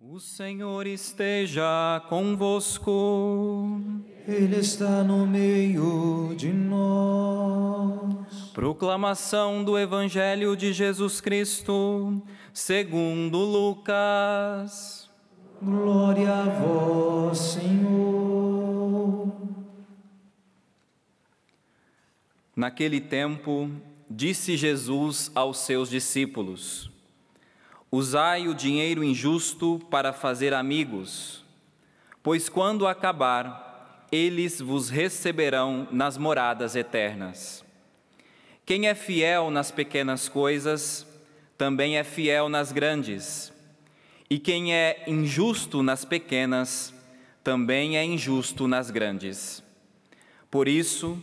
O Senhor esteja convosco. Ele está no meio de nós. Proclamação do Evangelho de Jesus Cristo, segundo Lucas. Glória a vós, Senhor. Naquele tempo, disse Jesus aos seus discípulos: Usai o dinheiro injusto para fazer amigos, pois quando acabar, eles vos receberão nas moradas eternas. Quem é fiel nas pequenas coisas, também é fiel nas grandes, e quem é injusto nas pequenas, também é injusto nas grandes. Por isso,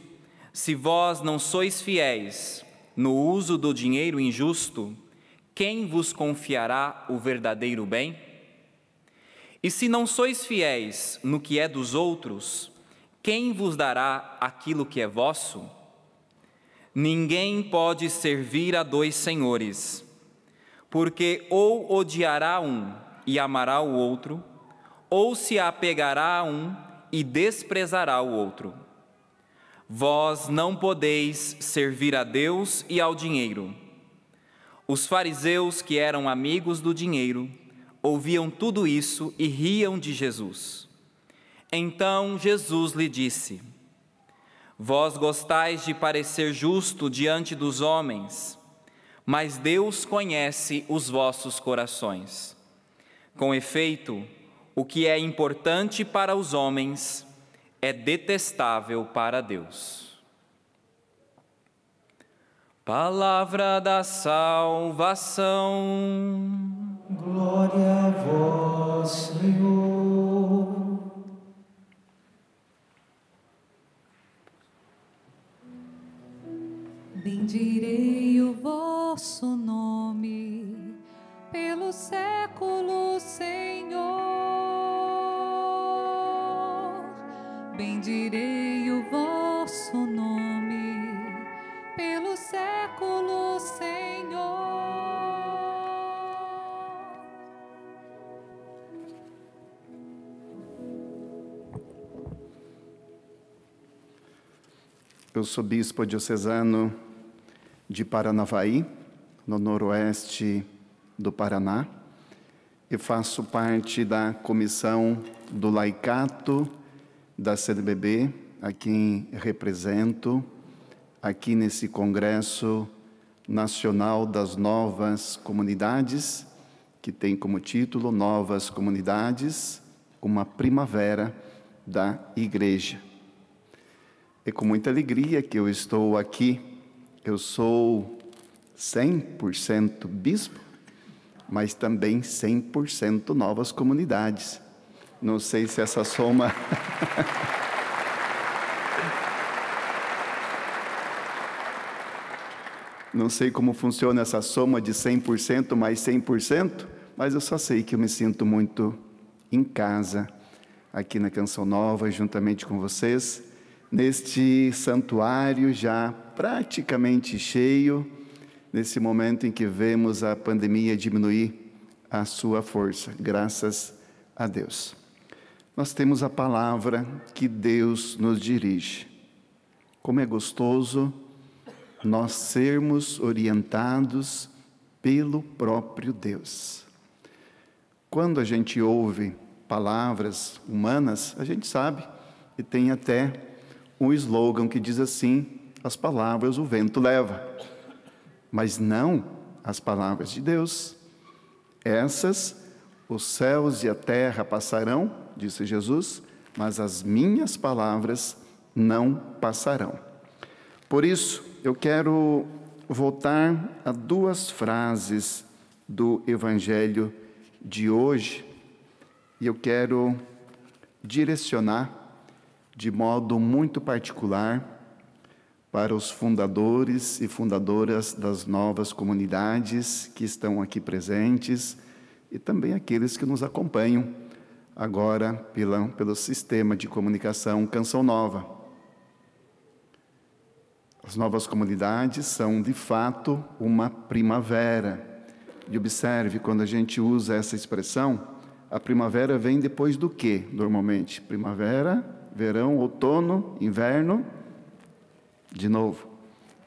se vós não sois fiéis, no uso do dinheiro injusto, quem vos confiará o verdadeiro bem? E se não sois fiéis no que é dos outros, quem vos dará aquilo que é vosso? Ninguém pode servir a dois senhores, porque ou odiará um e amará o outro, ou se apegará a um e desprezará o outro. Vós não podeis servir a Deus e ao dinheiro. Os fariseus, que eram amigos do dinheiro, ouviam tudo isso e riam de Jesus. Então Jesus lhe disse: Vós gostais de parecer justo diante dos homens, mas Deus conhece os vossos corações. Com efeito, o que é importante para os homens é detestável para Deus. Palavra da salvação. Glória a vós, Senhor. Bendirei o vosso nome pelo século, Senhor bendirei o vosso nome pelo século, Senhor. Eu sou bispo diocesano de Paranavaí, no noroeste do Paraná, e faço parte da comissão do Laicato da CDBB, a quem represento aqui nesse Congresso Nacional das Novas Comunidades, que tem como título Novas Comunidades, uma primavera da Igreja. É com muita alegria que eu estou aqui. Eu sou 100% bispo, mas também 100% novas comunidades. Não sei se essa soma. Não sei como funciona essa soma de 100% mais 100%, mas eu só sei que eu me sinto muito em casa, aqui na Canção Nova, juntamente com vocês, neste santuário já praticamente cheio, nesse momento em que vemos a pandemia diminuir a sua força. Graças a Deus nós temos a palavra que Deus nos dirige. Como é gostoso nós sermos orientados pelo próprio Deus. Quando a gente ouve palavras humanas, a gente sabe e tem até um slogan que diz assim: as palavras o vento leva. Mas não as palavras de Deus. Essas os céus e a terra passarão, disse Jesus, mas as minhas palavras não passarão. Por isso, eu quero voltar a duas frases do Evangelho de hoje e eu quero direcionar de modo muito particular para os fundadores e fundadoras das novas comunidades que estão aqui presentes e também aqueles que nos acompanham agora pelo sistema de comunicação Canção Nova. As novas comunidades são, de fato, uma primavera. E observe, quando a gente usa essa expressão, a primavera vem depois do quê normalmente? Primavera, verão, outono, inverno. De novo,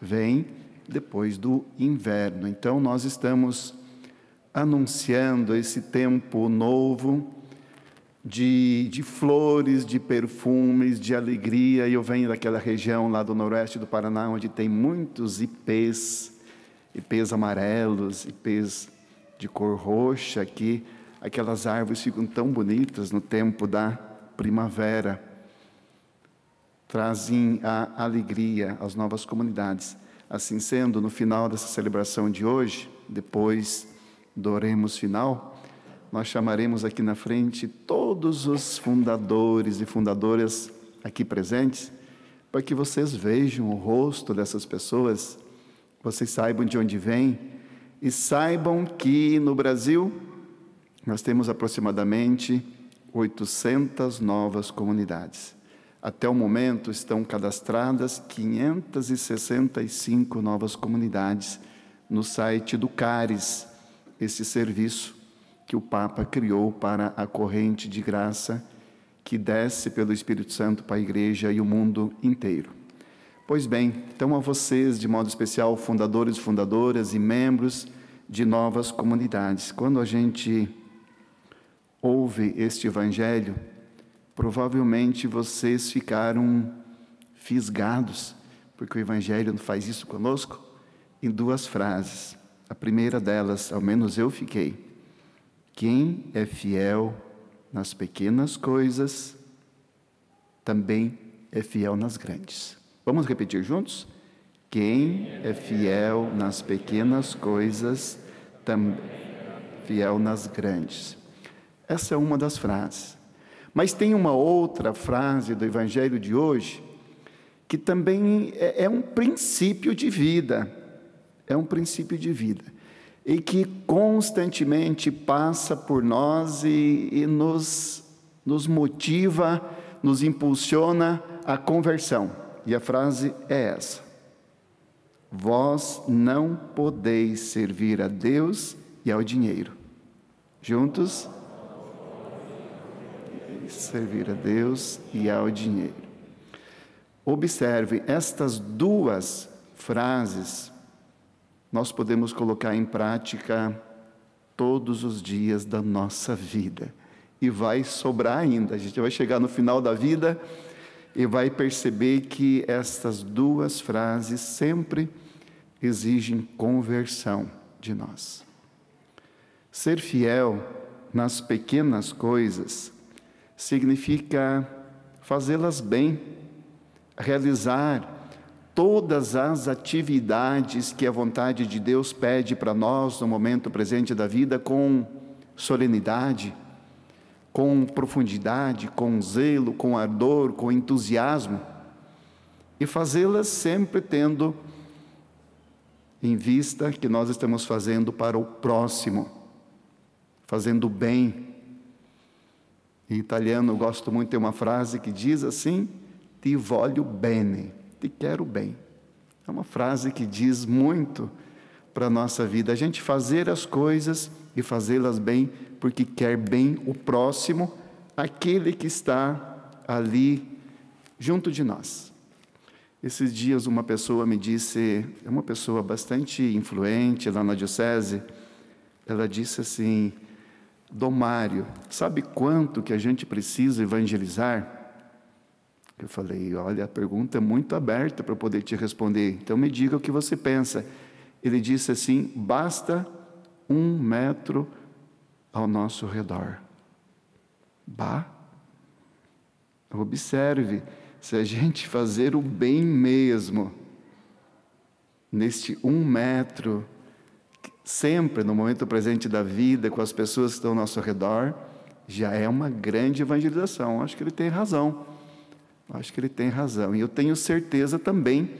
vem depois do inverno. Então, nós estamos anunciando esse tempo novo, de, de flores, de perfumes, de alegria. E eu venho daquela região lá do noroeste do Paraná, onde tem muitos ipês, ipês amarelos, ipês de cor roxa, que aquelas árvores ficam tão bonitas no tempo da primavera. Trazem a alegria às novas comunidades. Assim sendo, no final dessa celebração de hoje, depois do oremos final, nós chamaremos aqui na frente todos os fundadores e fundadoras aqui presentes, para que vocês vejam o rosto dessas pessoas, vocês saibam de onde vêm e saibam que no Brasil nós temos aproximadamente 800 novas comunidades. Até o momento estão cadastradas 565 novas comunidades no site do CARES, esse serviço que o Papa criou para a corrente de graça que desce pelo Espírito Santo para a Igreja e o mundo inteiro. Pois bem, então a vocês, de modo especial, fundadores, fundadoras e membros de novas comunidades, quando a gente ouve este Evangelho, provavelmente vocês ficaram fisgados, porque o Evangelho faz isso conosco, em duas frases. A primeira delas, ao menos eu fiquei, quem é fiel nas pequenas coisas, também é fiel nas grandes. Vamos repetir juntos? Quem é fiel nas pequenas coisas, também é fiel nas grandes. Essa é uma das frases. Mas tem uma outra frase do Evangelho de hoje que também é, é um princípio de vida. É um princípio de vida e que constantemente passa por nós e, e nos, nos motiva, nos impulsiona à conversão. E a frase é essa: Vós não podeis servir a Deus e ao dinheiro. Juntos, servir a Deus e ao dinheiro. Observe estas duas frases nós podemos colocar em prática todos os dias da nossa vida. E vai sobrar ainda. A gente vai chegar no final da vida e vai perceber que estas duas frases sempre exigem conversão de nós. Ser fiel nas pequenas coisas significa fazê-las bem, realizar todas as atividades que a vontade de Deus pede para nós no momento presente da vida com solenidade, com profundidade, com zelo, com ardor, com entusiasmo e fazê-las sempre tendo em vista que nós estamos fazendo para o próximo, fazendo bem. Em italiano, eu gosto muito de uma frase que diz assim: ti voglio bene, te quero bem. É uma frase que diz muito para a nossa vida. A gente fazer as coisas e fazê-las bem, porque quer bem o próximo, aquele que está ali junto de nós. Esses dias uma pessoa me disse, é uma pessoa bastante influente lá na diocese, ela disse assim: Dom Mário sabe quanto que a gente precisa evangelizar?" Eu falei: Olha, a pergunta é muito aberta para poder te responder, então me diga o que você pensa. Ele disse assim: Basta um metro ao nosso redor. Bah! Observe, se a gente fazer o bem mesmo, neste um metro, sempre no momento presente da vida, com as pessoas que estão ao nosso redor, já é uma grande evangelização. Acho que ele tem razão. Acho que ele tem razão. E eu tenho certeza também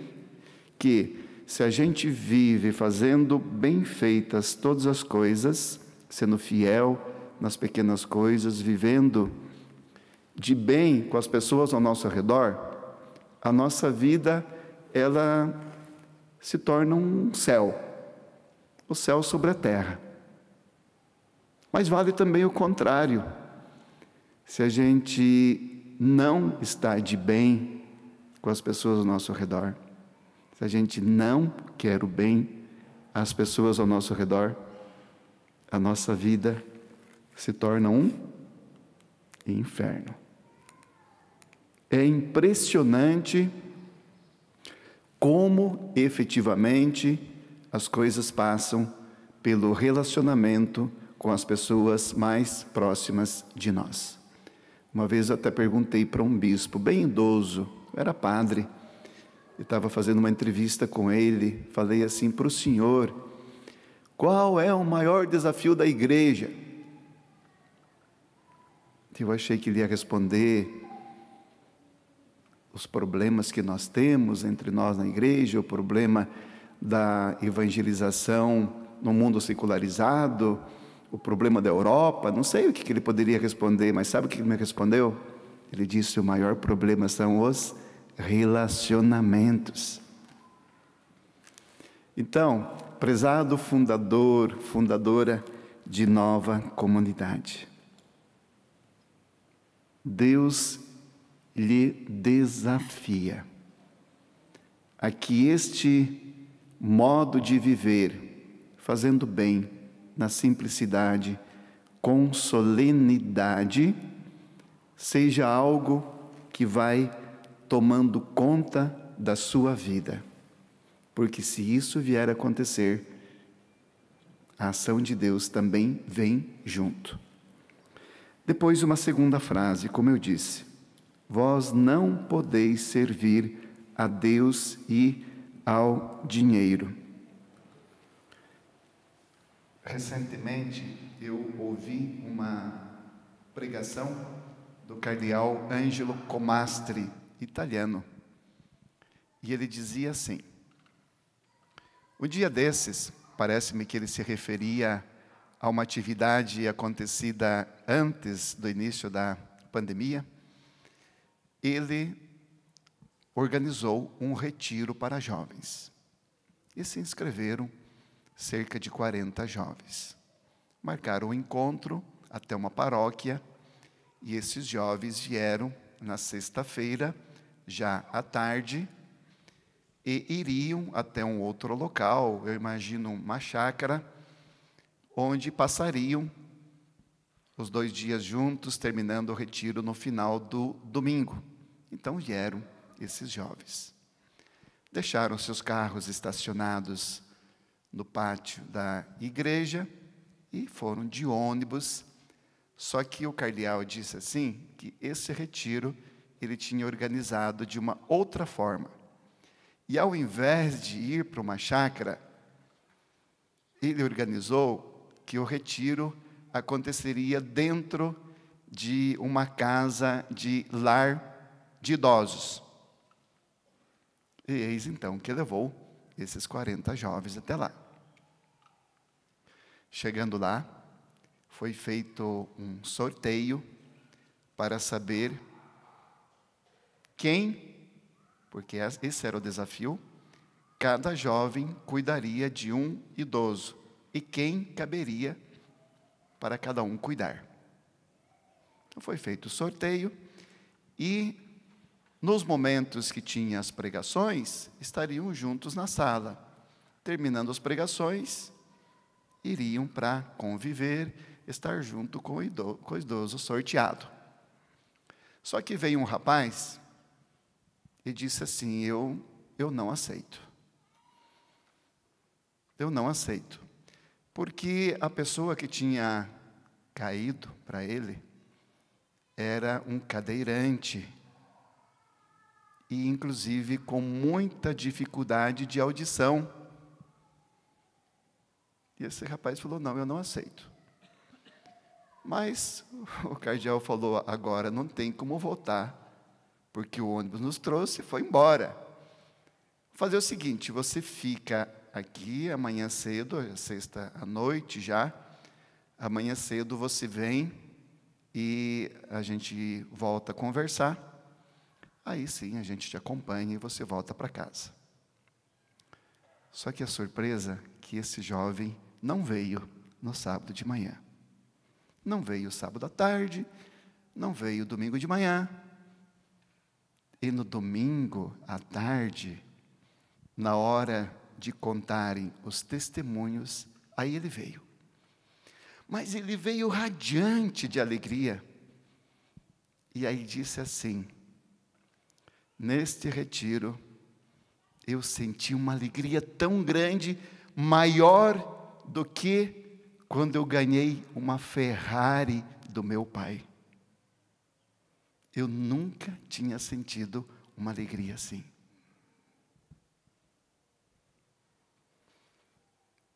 que se a gente vive fazendo bem feitas todas as coisas, sendo fiel nas pequenas coisas, vivendo de bem com as pessoas ao nosso redor, a nossa vida ela se torna um céu, o céu sobre a terra. Mas vale também o contrário. Se a gente não está de bem com as pessoas ao nosso redor, se a gente não quer o bem às pessoas ao nosso redor, a nossa vida se torna um inferno. É impressionante como efetivamente as coisas passam pelo relacionamento com as pessoas mais próximas de nós. Uma vez até perguntei para um bispo, bem idoso, era padre, e estava fazendo uma entrevista com ele, falei assim para o senhor: qual é o maior desafio da igreja? Eu achei que ele ia responder os problemas que nós temos entre nós na igreja, o problema da evangelização no mundo secularizado, o problema da Europa, não sei o que, ele poderia responder, mas sabe o que ele me respondeu? Ele disse: o maior problema são os relacionamentos. Então, prezado fundador, fundadora de nova comunidade, Deus lhe desafia a que este modo de viver, fazendo bem, na simplicidade, com solenidade, seja algo que vai tomando conta da sua vida. Porque se isso vier a acontecer, a ação de Deus também vem junto. Depois, uma segunda frase, como eu disse: Vós não podeis servir a Deus e ao dinheiro. Recentemente eu ouvi uma pregação do cardeal Angelo Comastri, italiano. E ele dizia assim: Um dia desses, parece-me que ele se referia a uma atividade acontecida antes do início da pandemia, ele organizou um retiro para jovens. E se inscreveram cerca de 40 jovens. Marcaram o um encontro até uma paróquia e esses jovens vieram na sexta-feira, já à tarde, e iriam até um outro local, eu imagino uma chácara, onde passariam os dois dias juntos, terminando o retiro no final do domingo. Então vieram esses jovens. Deixaram seus carros estacionados no pátio da igreja e foram de ônibus. Só que o cardeal disse assim que esse retiro ele tinha organizado de uma outra forma. E ao invés de ir para uma chácara, ele organizou que o retiro aconteceria dentro de uma casa de lar de idosos. E eis então que levou esses 40 jovens até lá. Chegando lá, foi feito um sorteio para saber quem, porque esse era o desafio, cada jovem cuidaria de um idoso e quem caberia para cada um cuidar. Então foi feito o sorteio e nos momentos que tinha as pregações, estariam juntos na sala. Terminando as pregações, iriam para conviver, estar junto com o, idoso, com o idoso sorteado. Só que veio um rapaz e disse assim: Eu, eu não aceito. Eu não aceito. Porque a pessoa que tinha caído para ele era um cadeirante. E, inclusive, com muita dificuldade de audição e esse rapaz falou: Não, eu não aceito. Mas o cardeal falou: Agora não tem como voltar, porque o ônibus nos trouxe e foi embora. Vou fazer o seguinte: você fica aqui amanhã cedo, é sexta à noite já. Amanhã cedo você vem e a gente volta a conversar. Aí sim a gente te acompanha e você volta para casa. Só que a surpresa é que esse jovem não veio no sábado de manhã. Não veio sábado à tarde, não veio domingo de manhã. E no domingo à tarde, na hora de contarem os testemunhos, aí ele veio. Mas ele veio radiante de alegria. E aí disse assim: Neste retiro, eu senti uma alegria tão grande, maior do que quando eu ganhei uma Ferrari do meu pai. Eu nunca tinha sentido uma alegria assim.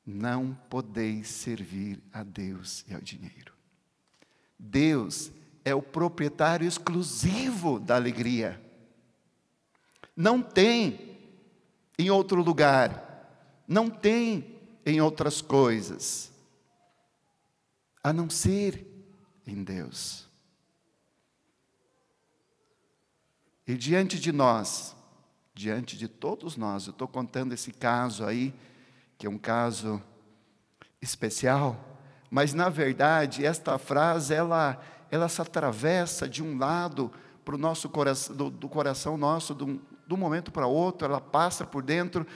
Não podeis servir a Deus e ao dinheiro. Deus é o proprietário exclusivo da alegria. Não tem em outro lugar, não tem em outras coisas, a não ser em Deus. E diante de nós, diante de todos nós, eu estou contando esse caso aí, que é um caso especial, mas na verdade esta frase ela ela se atravessa de um lado para o nosso coração do, do coração nosso de um, de um momento para outro, ela passa por dentro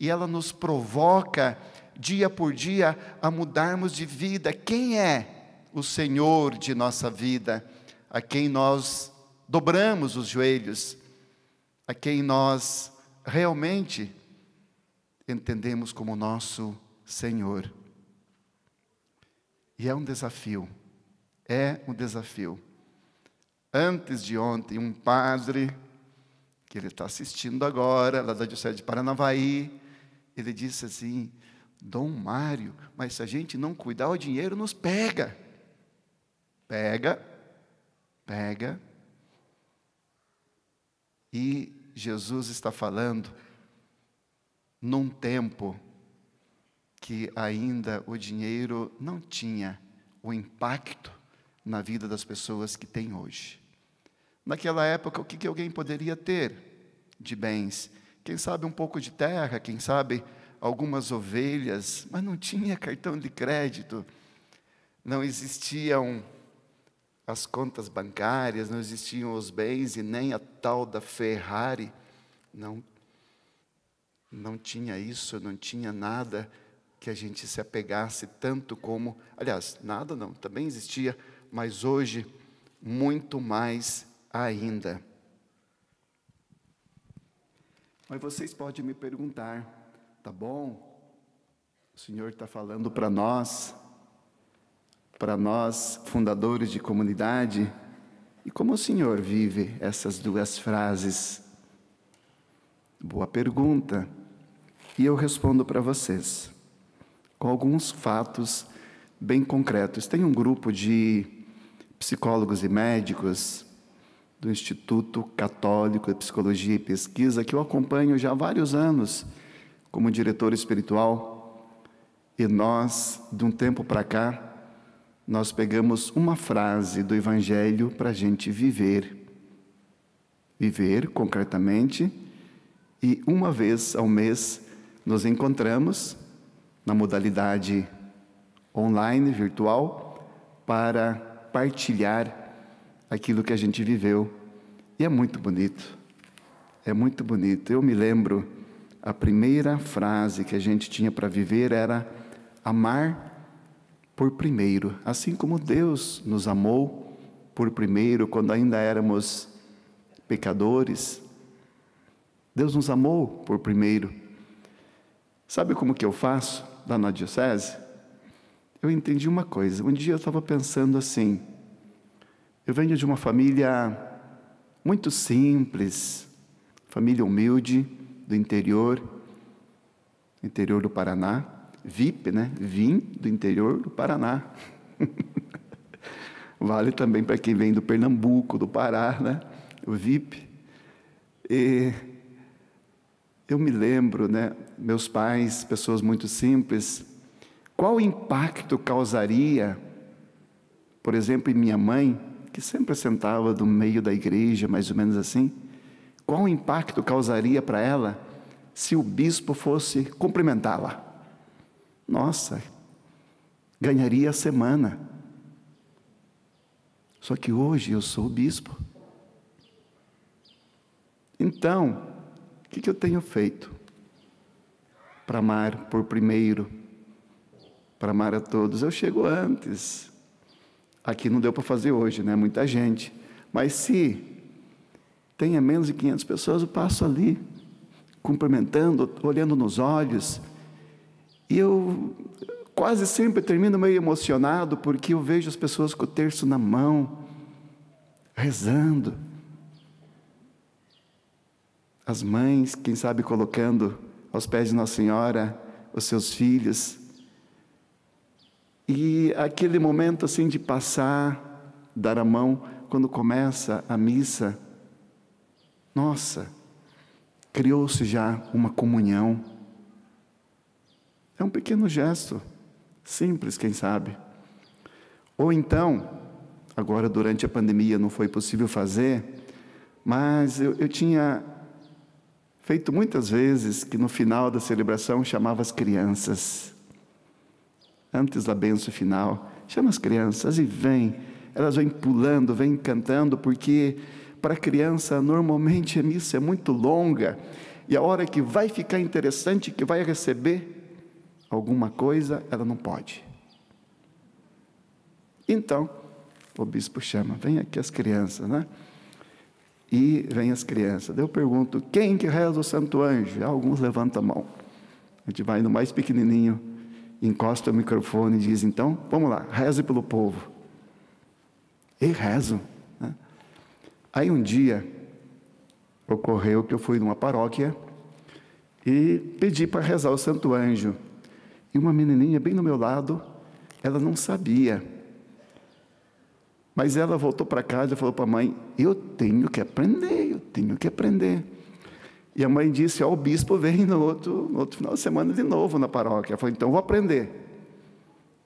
e ela nos provoca, dia por dia, a mudarmos de vida. Quem é o Senhor de nossa vida? A quem nós dobramos os joelhos? A quem nós realmente entendemos como nosso Senhor? E é um desafio, é um desafio. Antes de ontem, um padre que ele está assistindo agora, lá da Diocese de Paranavaí, ele disse assim: Dom Mário, mas se a gente não cuidar, o dinheiro nos pega. Pega, pega. E Jesus está falando num tempo que ainda o dinheiro não tinha o impacto na vida das pessoas que tem hoje. Naquela época, o que, que alguém poderia ter de bens? Quem sabe um pouco de terra, quem sabe algumas ovelhas, mas não tinha cartão de crédito, não existiam as contas bancárias, não existiam os bens e nem a tal da Ferrari. Não, não tinha isso, não tinha nada que a gente se apegasse tanto como. Aliás, nada não, também existia, mas hoje muito mais ainda. Mas vocês podem me perguntar, tá bom? O Senhor está falando para nós, para nós, fundadores de comunidade, e como o Senhor vive essas duas frases? Boa pergunta. E eu respondo para vocês com alguns fatos bem concretos. Tem um grupo de psicólogos e médicos do Instituto Católico de Psicologia e Pesquisa, que eu acompanho já há vários anos como diretor espiritual. E nós, de um tempo para cá, nós pegamos uma frase do Evangelho para a gente viver. Viver concretamente. E uma vez ao mês nos encontramos na modalidade online, virtual, para partilhar aquilo que a gente viveu. E é muito bonito. É muito bonito. Eu me lembro, a primeira frase que a gente tinha para viver era amar por primeiro. Assim como Deus nos amou por primeiro, quando ainda éramos pecadores. Deus nos amou por primeiro. Sabe como que eu faço lá na diocese? Eu entendi uma coisa. Um dia eu estava pensando assim: eu venho de uma família muito simples, família humilde do interior, interior do Paraná, VIP, né? Vim do interior do Paraná. vale também para quem vem do Pernambuco, do Pará, né? O VIP. E eu me lembro, né? Meus pais, pessoas muito simples, qual impacto causaria, por exemplo, em minha mãe, que sempre sentava no meio da igreja, mais ou menos assim, qual impacto causaria para ela se o bispo fosse cumprimentá-la? Nossa, ganharia a semana. Só que hoje eu sou bispo. Então, o que, que eu tenho feito para amar por primeiro, para amar a todos? Eu chego antes, Aqui não deu para fazer hoje, né? Muita gente. Mas se tenha menos de 500 pessoas, eu passo ali, cumprimentando, olhando nos olhos. E eu quase sempre termino meio emocionado, porque eu vejo as pessoas com o terço na mão, rezando. As mães, quem sabe, colocando aos pés de Nossa Senhora os seus filhos e aquele momento assim de passar, dar a mão, quando começa a missa, nossa, criou-se já uma comunhão. É um pequeno gesto, simples, quem sabe. Ou então, agora durante a pandemia não foi possível fazer, mas eu, eu tinha feito muitas vezes que no final da celebração chamava as crianças antes da benção final. Chama as crianças e vem. Elas vêm pulando, vêm cantando, porque para criança normalmente a missa é muito longa e a hora que vai ficar interessante, que vai receber alguma coisa, ela não pode. Então, o bispo chama, vem aqui as crianças, né? E vem as crianças. Daí eu pergunto, quem que reza o santo anjo? Alguns levantam a mão. A gente vai no mais pequenininho encosta o microfone e diz: então, vamos lá, reze pelo povo. E rezo. Né? Aí um dia ocorreu que eu fui numa paróquia e pedi para rezar o Santo Anjo. E uma menininha bem no meu lado, ela não sabia. Mas ela voltou para casa e falou para a mãe: Eu tenho que aprender, eu tenho que aprender. E a mãe disse: Ó, oh, o bispo vem no outro, no outro final de semana de novo na paróquia. Ela falou: Então vou aprender.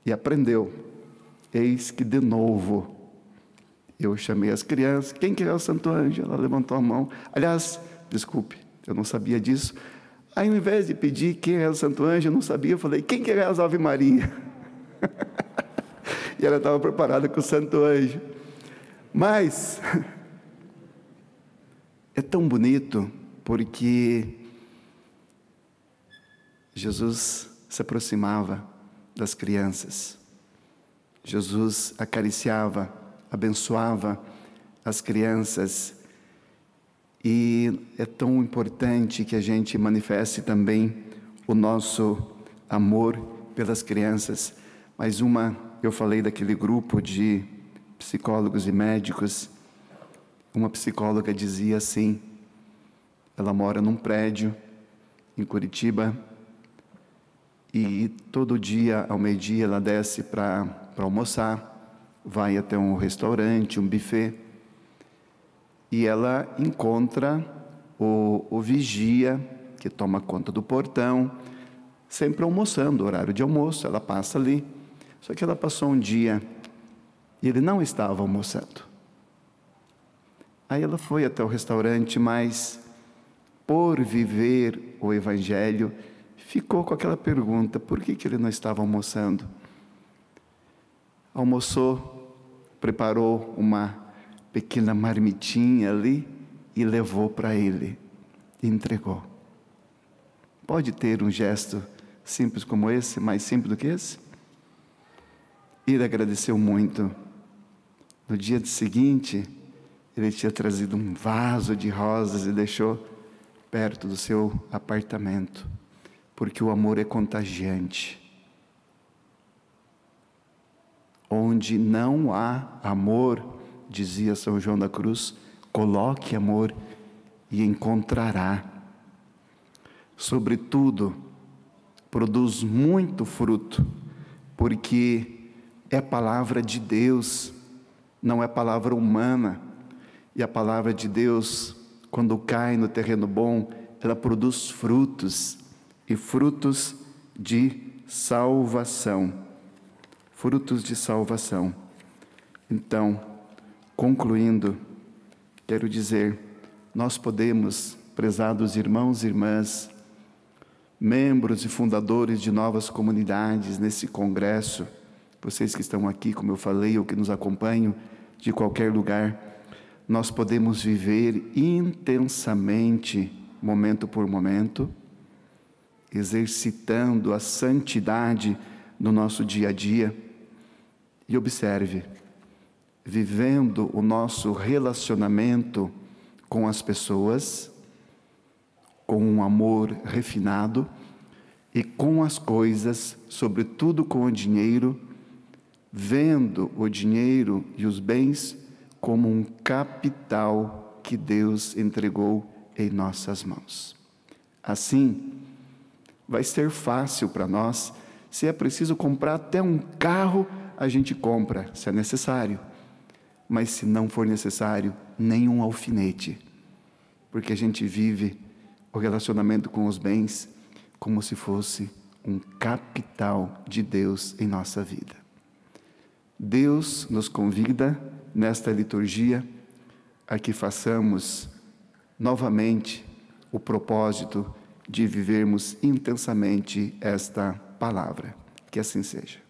E aprendeu. Eis que de novo eu chamei as crianças. Quem que é o Santo Anjo? Ela levantou a mão. Aliás, desculpe, eu não sabia disso. Aí, ao invés de pedir quem é o Santo Anjo, eu não sabia, eu falei: Quem que é as Ave Maria? e ela estava preparada com o Santo Anjo. Mas é tão bonito porque Jesus se aproximava das crianças, Jesus acariciava, abençoava as crianças, e é tão importante que a gente manifeste também o nosso amor pelas crianças. Mais uma, eu falei daquele grupo de psicólogos e médicos. Uma psicóloga dizia assim: ela mora num prédio em Curitiba e todo dia, ao meio-dia, ela desce para almoçar, vai até um restaurante, um buffet, e ela encontra o, o vigia que toma conta do portão, sempre almoçando, horário de almoço, ela passa ali. Só que ela passou um dia e ele não estava almoçando. Aí ela foi até o restaurante, mas por viver o Evangelho, ficou com aquela pergunta: por que, que ele não estava almoçando? Almoçou, preparou uma pequena marmitinha ali e levou para ele, e entregou. Pode ter um gesto simples como esse, mais simples do que esse? Ele agradeceu muito. No dia seguinte, ele tinha trazido um vaso de rosas e deixou perto do seu apartamento, porque o amor é contagiante. Onde não há amor, dizia São João da Cruz, coloque amor e encontrará. Sobretudo, produz muito fruto, porque é palavra de Deus, não é palavra humana, e a palavra de Deus quando cai no terreno bom, ela produz frutos e frutos de salvação. Frutos de salvação. Então, concluindo, quero dizer, nós podemos, prezados irmãos e irmãs, membros e fundadores de novas comunidades nesse congresso, vocês que estão aqui, como eu falei, ou que nos acompanham de qualquer lugar, nós podemos viver intensamente, momento por momento, exercitando a santidade no nosso dia a dia. E observe, vivendo o nosso relacionamento com as pessoas, com um amor refinado e com as coisas, sobretudo com o dinheiro, vendo o dinheiro e os bens como um capital que Deus entregou em nossas mãos. Assim, vai ser fácil para nós. Se é preciso comprar até um carro, a gente compra, se é necessário. Mas se não for necessário, nem um alfinete, porque a gente vive o relacionamento com os bens como se fosse um capital de Deus em nossa vida. Deus nos convida nesta liturgia a que façamos novamente o propósito de vivermos intensamente esta palavra. Que assim seja.